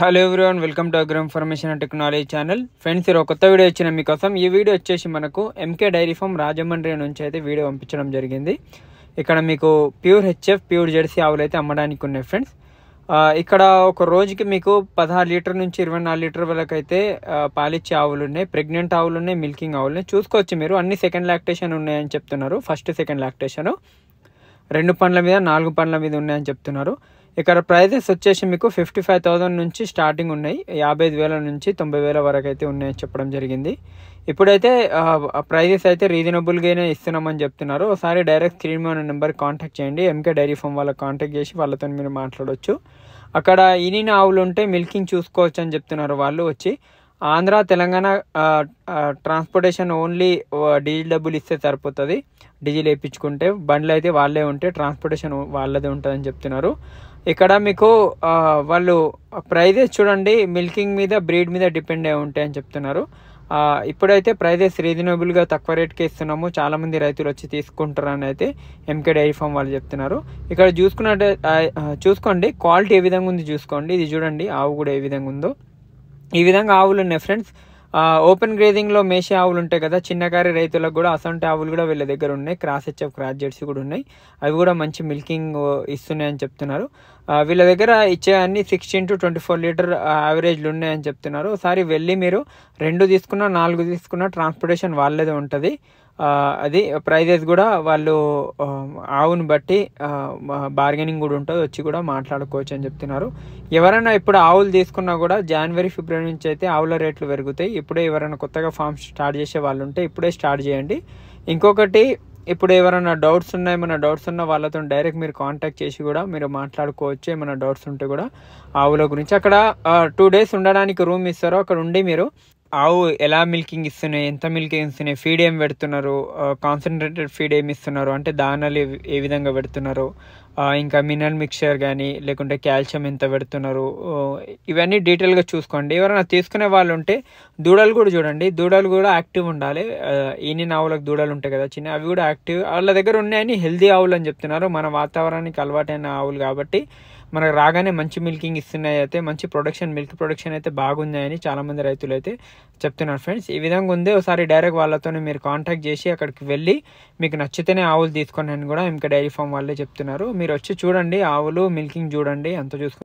hello everyone welcome to agro information and technology channel friends ఈరోజు కొత్త video వచ్చిన మీకోసం ఈ వీడియో వచ్చేసి మనకు ఎంకే డైరీ ఫామ్ రాజమండ్రి నుంచి అయితే వీడియో పంపించడం జరిగింది ఇక్కడ మీకు ప్యూర్ హెచ్ఎఫ్ ప్యూర్ జెర్సీ ఆవులు అయితే అమ్మడానికి ఉన్నాయి ఫ్రెండ్స్ ఇక్కడ ఒక రోజుకి మీకు పదహారు లీటర్ నుంచి ఇరవై నాలుగు లీటర్ వరకు అయితే పాలిచ్చే ఆవులు ఉన్నాయి ప్రెగ్నెంట్ ఆవులు ఉన్నాయి మిల్కింగ్ ఆవులు ఉన్నాయి చూసుకోవచ్చు మీరు అన్ని సెకండ్ లాక్టేషన్ ఉన్నాయని చెప్తున్నారు ఫస్ట్ సెకండ్ లాక్టేషన్ రెండు పండ్ల మీద నాలుగు పండ్ల మీద ఉన్నాయని చెప్తున్నారు ఇక్కడ ప్రైజెస్ వచ్చేసి మీకు ఫిఫ్టీ ఫైవ్ థౌజండ్ నుంచి స్టార్టింగ్ ఉన్నాయి యాభై ఐదు వేల నుంచి తొంభై వేల వరకు అయితే ఉన్నాయని చెప్పడం జరిగింది ఇప్పుడైతే ప్రైజెస్ అయితే రీజనబుల్గానే ఇస్తున్నామని చెప్తున్నారు ఒకసారి డైరెక్ట్ స్క్రీన్ మీద నెంబర్ కాంటాక్ట్ చేయండి ఎంకే డైరీ ఫామ్ వాళ్ళకి కాంటాక్ట్ చేసి వాళ్ళతో మీరు మాట్లాడవచ్చు అక్కడ ఇనిన ఆవులు ఉంటే మిల్కింగ్ చూసుకోవచ్చు అని చెప్తున్నారు వాళ్ళు వచ్చి Andhra Telangana transportation only diesel డబ్బులు ఇస్తే సరిపోతుంది డీజిల్ వేయించుకుంటే బండ్లు అయితే వాళ్ళే ఉంటే ట్రాన్స్పోర్టేషన్ వాళ్ళదే ఉంటుందని చెప్తున్నారు ఇక్కడ మీకు వాళ్ళు ప్రైజెస్ చూడండి మిల్కింగ్ మీద బ్రీడ్ మీద డిపెండ్ అయి ఉంటాయని చెప్తున్నారు ఇప్పుడైతే ప్రైజెస్ రీజనబుల్గా తక్కువ రేట్కి ఇస్తున్నాము చాలామంది రైతులు వచ్చి తీసుకుంటారని అయితే ఎంకే డైరీ ఫామ్ వాళ్ళు చెప్తున్నారు ఇక్కడ చూసుకున్నట్టు చూసుకోండి క్వాలిటీ ఏ విధంగా ఉంది చూసుకోండి ఇది చూడండి ఆవు కూడా ఏ విధంగా ఉందో ఈ విధంగా ఆవులు ఉన్నాయి ఫ్రెండ్స్ ఓపెన్ గ్రేజింగ్లో మేషే ఆవులు ఉంటాయి కదా చిన్నకారి రైతులకు కూడా అసంటి ఆవులు కూడా వీళ్ళ దగ్గర ఉన్నాయి క్రాస్ హెచ్ఎఫ్ క్రాస్ జెర్సీ కూడా ఉన్నాయి అవి కూడా మంచి మిల్కింగ్ ఇస్తున్నాయని చెప్తున్నారు వీళ్ళ దగ్గర ఇచ్చే అన్ని sixteen to twenty four litre యావరేజ్లు ఉన్నాయని చెప్తున్నారు ఒకసారి వెళ్ళి మీరు రెండు తీసుకున్నా నాలుగు తీసుకున్నా ట్రాన్స్పోర్టేషన్ వాళ్ళదే ఉంటుంది అది ప్రైజెస్ కూడా వాళ్ళు ఆవును బట్టి బార్గెనింగ్ కూడా ఉంటుంది వచ్చి కూడా మాట్లాడుకోవచ్చు అని చెప్తున్నారు ఎవరైనా ఇప్పుడు ఆవులు తీసుకున్నా కూడా జనవరి ఫిబ్రవరి నుంచి అయితే ఆవుల రేట్లు పెరుగుతాయి ఇప్పుడే ఎవరైనా కొత్తగా ఫామ్ స్టార్ట్ చేసే వాళ్ళు ఉంటే ఇప్పుడే స్టార్ట్ చేయండి ఇంకొకటి ఇప్పుడు ఎవరైనా డౌట్స్ ఉన్నాయి ఏమైనా డౌట్స్ ఉన్న వాళ్ళతో డైరెక్ట్ మీరు కాంటాక్ట్ చేసి కూడా మీరు మాట్లాడుకోవచ్చు ఏమైనా డౌట్స్ ఉంటే కూడా ఆవుల గురించి అక్కడ టూ డేస్ ఉండడానికి రూమ్ ఇస్తారో అక్కడ ఉండి మీరు ఆవు ఎలా మిల్కింగ్ ఇస్తున్నాయి ఎంత మిల్కింగ్ ఇస్తున్నాయి ఫీడ్ ఏం పెడుతున్నారు కాన్సన్ట్రేటెడ్ ఫీడ్ ఏమి ఇస్తున్నారు అంటే దానాలు ఏ విధంగా పెడుతున్నారు ఇంకా మినరల్ మిక్చర్ కానీ లేకుంటే కాల్షియం ఎంత పెడుతున్నారు ఇవన్నీ డీటెయిల్గా చూసుకోండి ఎవరైనా తీసుకునే వాళ్ళు ఉంటే దూడలు కూడా చూడండి దూడలు కూడా యాక్టివ్ ఉండాలి ఈనిన్ ఆవులకు దూడలు ఉంటాయి కదా చిన్న అవి కూడా యాక్టివ్ వాళ్ళ దగ్గర ఉన్నాయని హెల్దీ ఆవులు అని చెప్తున్నారు మన వాతావరణానికి అలవాటైన ఆవులు కాబట్టి మనకు రాగానే మంచి మిల్కింగ్ ఇస్తున్నాయి అయితే మంచి ప్రొడక్షన్ మిల్క్ ప్రొడక్షన్ అయితే బాగుందని చాలామంది రైతులు అయితే చెప్తున్నారు ఫ్రెండ్స్ ఈ విధంగా ఉంది ఒకసారి డైరెక్ట్ వాళ్ళతోనే మీరు కాంటాక్ట్ చేసి అక్కడికి వెళ్ళి మీకు నచ్చితేనే ఆవులు తీసుకోండి అని కూడా ఇంకా డైరీ ఫామ్ వాళ్ళే చెప్తున్నారు మీరు వచ్చి చూడండి ఆవులు మిల్కింగ్ చూడండి అంత చూసుకుని